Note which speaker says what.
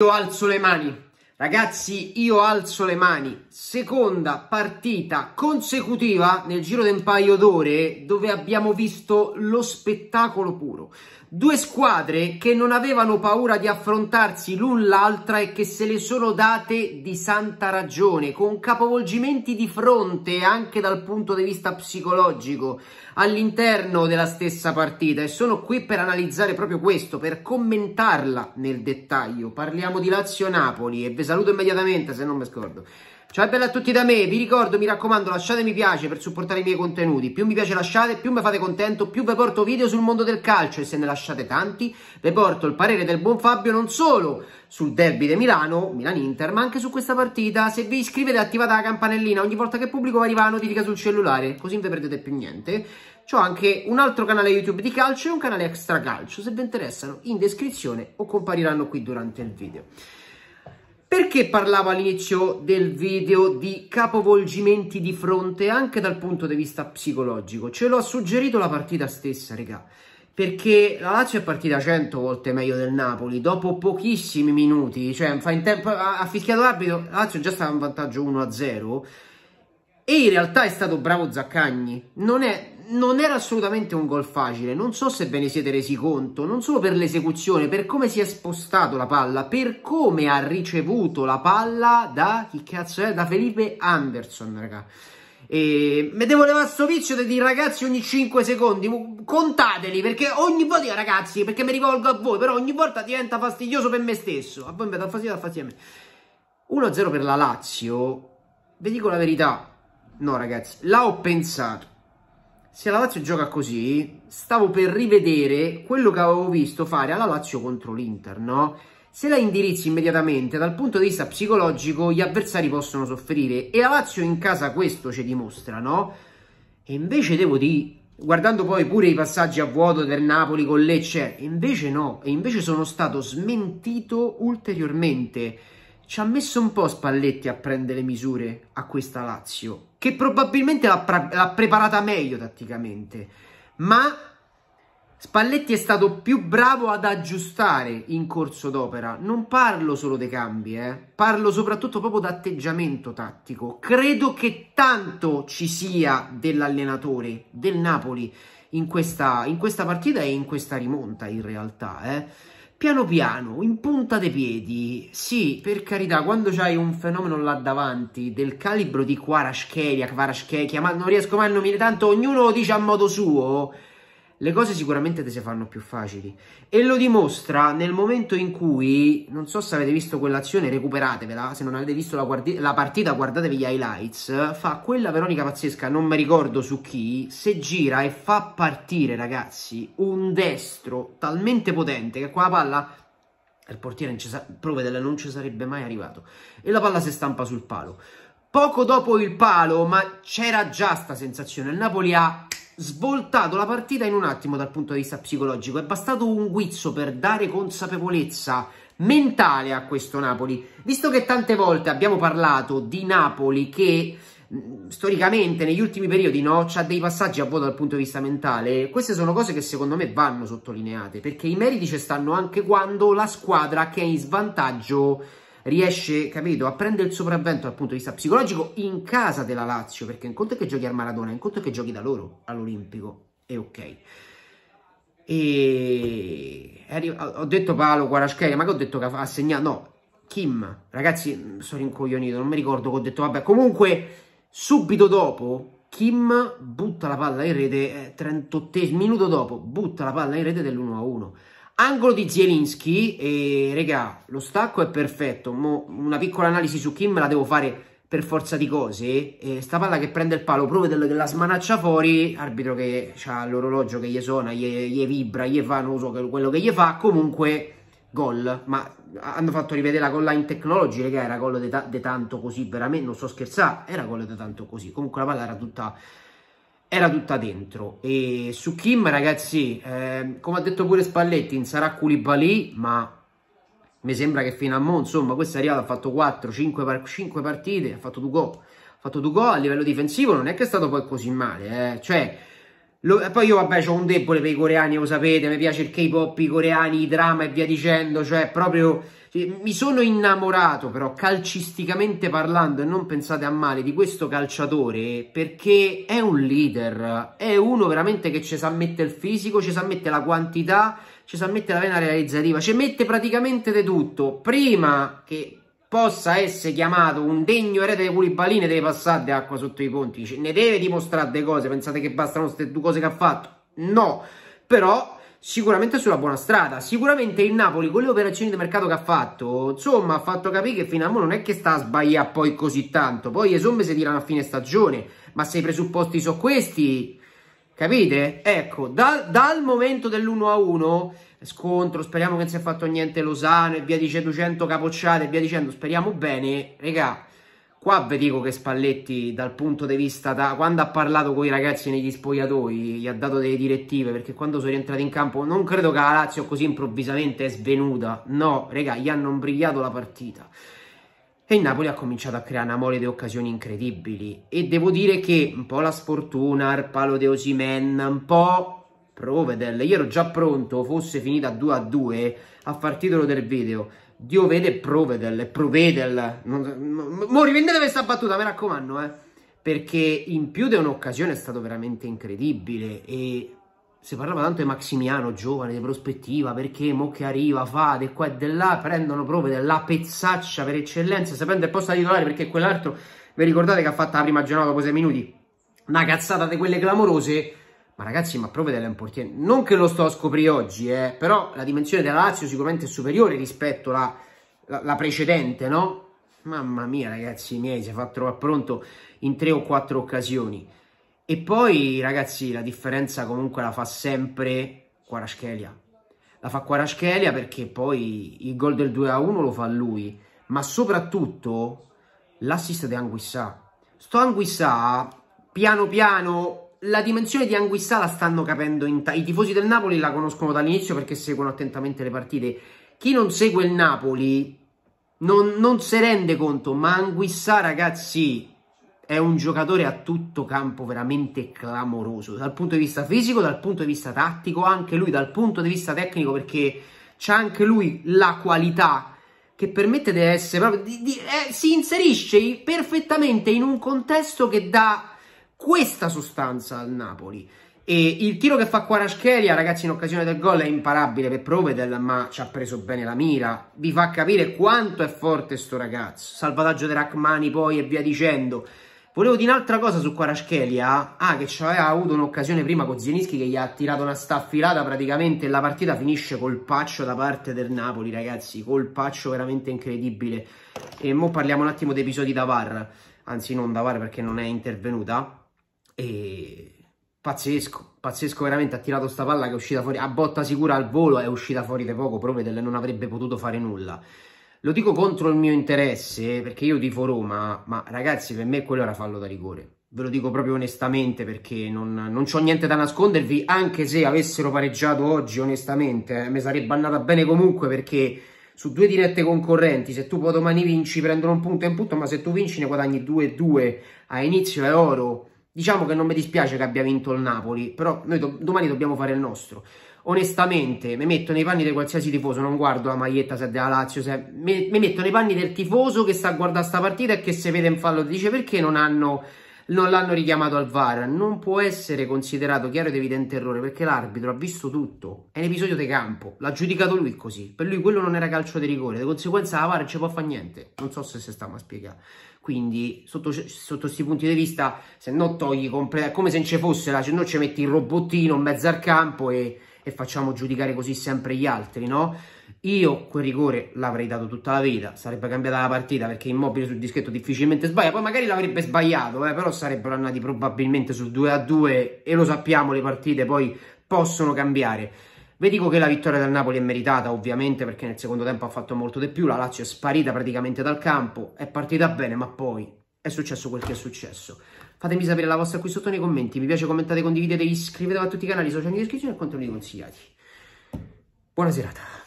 Speaker 1: Io alzo le mani, ragazzi, io alzo le mani. Seconda partita consecutiva nel giro di un paio d'ore dove abbiamo visto lo spettacolo puro. Due squadre che non avevano paura di affrontarsi l'un l'altra e che se le sono date di santa ragione, con capovolgimenti di fronte anche dal punto di vista psicologico all'interno della stessa partita. E sono qui per analizzare proprio questo, per commentarla nel dettaglio. Parliamo di Lazio-Napoli e vi saluto immediatamente se non mi scordo. Ciao e bella a tutti da me, vi ricordo, mi raccomando, lasciate mi piace per supportare i miei contenuti. Più mi piace lasciate, più mi fate contento, più vi porto video sul mondo del calcio e se ne lasciate tanti, vi porto il parere del buon Fabio non solo sul derby di de Milano, Milan-Inter, ma anche su questa partita. Se vi iscrivete attivate la campanellina, ogni volta che pubblico arriva la notifica sul cellulare, così non vi perdete più niente. C'ho anche un altro canale YouTube di calcio e un canale extra calcio, se vi interessano, in descrizione o compariranno qui durante il video. Perché parlavo all'inizio del video di capovolgimenti di fronte anche dal punto di vista psicologico? Ce l'ha suggerito la partita stessa, regà. Perché la Lazio è partita 100 volte meglio del Napoli, dopo pochissimi minuti, cioè fa in tempo, ha, ha fischiato l'arbitro, la Lazio già stava in vantaggio 1-0 e in realtà è stato bravo Zaccagni, non è non era assolutamente un gol facile, non so se ve ne siete resi conto, non solo per l'esecuzione, per come si è spostato la palla, per come ha ricevuto la palla da, chi cazzo è, da Felipe Anderson, raga. E mettevo le sto vizio di ragazzi ogni 5 secondi, contateli, perché ogni volta, ragazzi, perché mi rivolgo a voi, però ogni volta diventa fastidioso per me stesso, a voi mi dà fastidio, da fastidio a me. 1-0 per la Lazio, vi dico la verità, no ragazzi, l'ho pensato, se la Lazio gioca così, stavo per rivedere quello che avevo visto fare alla Lazio contro l'Inter, no? Se la indirizzi immediatamente dal punto di vista psicologico, gli avversari possono soffrire e la Lazio in casa questo ci dimostra, no? E invece devo dire, guardando poi pure i passaggi a vuoto del Napoli con Lecce, invece no, e invece sono stato smentito ulteriormente. Ci ha messo un po' Spalletti a prendere misure a questa Lazio, che probabilmente l'ha, pre l'ha preparata meglio tatticamente, ma Spalletti è stato più bravo ad aggiustare in corso d'opera. Non parlo solo dei cambi, eh. parlo soprattutto proprio d'atteggiamento tattico. Credo che tanto ci sia dell'allenatore del Napoli in questa, in questa partita e in questa rimonta in realtà. Eh piano piano, in punta dei piedi. Sì, per carità, quando c'hai un fenomeno là davanti del calibro di Kvarashkelia, Kvarashkelia, ma non riesco mai a nominare tanto, ognuno lo dice a modo suo le cose sicuramente te si fanno più facili e lo dimostra nel momento in cui, non so se avete visto quell'azione, recuperatevela, se non avete visto la, la, partita guardatevi gli highlights, fa quella Veronica pazzesca, non mi ricordo su chi, se gira e fa partire ragazzi un destro talmente potente che qua la palla il portiere Provedella non ci sarebbe mai arrivato e la palla si stampa sul palo. Poco dopo il palo, ma c'era già sta sensazione, il Napoli ha svoltato la partita in un attimo dal punto di vista psicologico. È bastato un guizzo per dare consapevolezza mentale a questo Napoli. Visto che tante volte abbiamo parlato di Napoli che mm, storicamente negli ultimi periodi no, ha dei passaggi a vuoto dal punto di vista mentale, queste sono cose che secondo me vanno sottolineate, perché i meriti ci stanno anche quando la squadra che è in svantaggio riesce, capito, a prendere il sopravvento dal punto di vista psicologico in casa della Lazio, perché un conto è che giochi a Maradona, un conto è che giochi da loro all'Olimpico, è ok. E ho detto Paolo Guarascheri, ma che ho detto che ha segnato, no, Kim, ragazzi, mm, sono rincoglionito, non mi ricordo che ho detto, vabbè, comunque subito dopo Kim butta la palla in rete, eh, 38 minuto dopo, butta la palla in rete dell'1-1. Angolo di Zielinski, e regà, lo stacco è perfetto. Mo, una piccola analisi su Kim la devo fare per forza di cose. E sta palla che prende il palo, prove della, la smanaccia fuori. Arbitro che ha l'orologio che gli suona, gli, gli, vibra, gli fa, non so quello che gli fa. Comunque, gol. Ma hanno fatto rivedere la goal in technology, regà, era gol di tanto così, veramente. Non so scherzare, era gol di tanto così. Comunque la palla era tutta era tutta dentro e su Kim ragazzi eh, come ha detto pure Spalletti sarà Koulibaly ma mi sembra che fino a mo insomma questa è arrivata ha fatto 4 5, 5 partite ha fatto 2 gol ha fatto 2 gol a livello difensivo non è che è stato poi così male eh. cioè lo, poi io vabbè ho un debole per i coreani lo sapete mi piace il K-pop i coreani i drama e via dicendo cioè proprio mi sono innamorato però calcisticamente parlando e non pensate a male di questo calciatore perché è un leader, è uno veramente che ci sa mettere il fisico, ci sa mettere la quantità, ci sa mettere la vena realizzativa, ci mette praticamente di tutto. Prima che possa essere chiamato un degno erede di Culibalì ne deve passare di acqua sotto i ponti, ne deve dimostrare delle cose, pensate che bastano queste due cose che ha fatto? No, però sicuramente sulla buona strada. Sicuramente il Napoli con le operazioni di mercato che ha fatto, insomma, ha fatto capire che fino a mo non è che sta a sbagliare poi così tanto. Poi le somme si tirano a fine stagione, ma se i presupposti sono questi, capite? Ecco, da, dal momento dell'1 a 1 scontro, speriamo che non si è fatto niente Losano e via dicendo 100 capocciate e via dicendo, speriamo bene, regà Qua vi dico che Spalletti, dal punto di vista da quando ha parlato con i ragazzi negli spogliatoi, gli ha dato delle direttive perché quando sono rientrati in campo, non credo che la Lazio così improvvisamente è svenuta. No, regà, gli hanno imbrigliato la partita. E il Napoli ha cominciato a creare una mole di occasioni incredibili. E devo dire che un po' la sfortuna, il palo di Osimen, un po' Provedel. Io ero già pronto, fosse finita 2 a 2, a far titolo del video Dio vede e provvede, provvede. Mo rivendetevi questa battuta, mi raccomando, eh. Perché in più di un'occasione è stato veramente incredibile e si parlava tanto di Maximiano, giovane, di prospettiva, perché mo che arriva, fa, di qua e di là, prendono prove della pezzaccia per eccellenza, si prende il posto da titolare perché quell'altro, vi ricordate che ha fatto la prima giornata dopo 6 minuti? Una cazzata di quelle clamorose, ma ragazzi, ma prove della un Non che lo sto a scoprire oggi, eh, però la dimensione della Lazio sicuramente è superiore rispetto alla, la, la precedente, no? Mamma mia, ragazzi miei, si è fatto trovare pronto in tre o quattro occasioni. E poi, ragazzi, la differenza comunque la fa sempre Quaraschelia. La fa Quaraschelia perché poi il gol del 2-1 lo fa lui, ma soprattutto l'assist di Anguissà. Sto Anguissà, piano piano, la dimensione di Anguissa la stanno capendo in ta- i tifosi del Napoli la conoscono dall'inizio perché seguono attentamente le partite. Chi non segue il Napoli non, non si rende conto, ma Anguissa, ragazzi, è un giocatore a tutto campo veramente clamoroso, dal punto di vista fisico, dal punto di vista tattico, anche lui dal punto di vista tecnico perché c'ha anche lui la qualità che permette di essere proprio di, di, eh, si inserisce perfettamente in un contesto che dà questa sostanza al Napoli. E il tiro che fa Quaraschelia, ragazzi, in occasione del gol è imparabile per Provedel, ma ci ha preso bene la mira. Vi fa capire quanto è forte sto ragazzo. Salvataggio di Rachmani poi e via dicendo. Volevo dire un'altra cosa su Quaraschelia. Ah, che ci aveva avuto un'occasione prima con Zienischi che gli ha tirato una staffilata praticamente e la partita finisce col paccio da parte del Napoli, ragazzi. Col paccio veramente incredibile. E mo parliamo un attimo di episodi da VAR. Anzi, non da VAR perché non è intervenuta e pazzesco, pazzesco veramente, ha tirato sta palla che è uscita fuori, a botta sicura al volo è uscita fuori da poco, Provedel non avrebbe potuto fare nulla. Lo dico contro il mio interesse, perché io tifo Roma, ma ragazzi per me quello era fallo da rigore. Ve lo dico proprio onestamente perché non, non ho niente da nascondervi, anche se avessero pareggiato oggi onestamente, eh, mi sarebbe andata bene comunque perché su due dirette concorrenti, se tu poi domani vinci prendono un punto e un punto, ma se tu vinci ne guadagni 2 e due a inizio è oro Diciamo che non mi dispiace che abbia vinto il Napoli, però noi do domani dobbiamo fare il nostro. Onestamente, mi metto nei panni di qualsiasi tifoso, non guardo la maglietta se è della Lazio, se... mi, mi metto nei panni del tifoso che sta a guardare sta partita e che se vede in fallo dice perché non hanno non l'hanno richiamato al VAR, non può essere considerato chiaro ed evidente errore perché l'arbitro ha visto tutto, è un episodio di campo, l'ha giudicato lui così, per lui quello non era calcio di rigore, di conseguenza la VAR ci può fare niente, non so se si sta a spiegare. Quindi sotto questi punti di vista, se no togli completamente, come se non ci fosse, la, se no ci metti il robottino in mezzo al campo e, e facciamo giudicare così sempre gli altri, no? Io quel rigore l'avrei dato tutta la vita, sarebbe cambiata la partita perché Immobile sul dischetto difficilmente sbaglia, poi magari l'avrebbe sbagliato, eh, però sarebbero andati probabilmente sul 2-2 a e lo sappiamo, le partite poi possono cambiare. Vi dico che la vittoria del Napoli è meritata ovviamente perché nel secondo tempo ha fatto molto di più, la Lazio è sparita praticamente dal campo, è partita bene ma poi è successo quel che è successo. Fatemi sapere la vostra qui sotto nei commenti, mi piace, commentate, condividete, iscrivetevi a tutti i canali, social di descrizione e contenuti consigliati. Buona serata.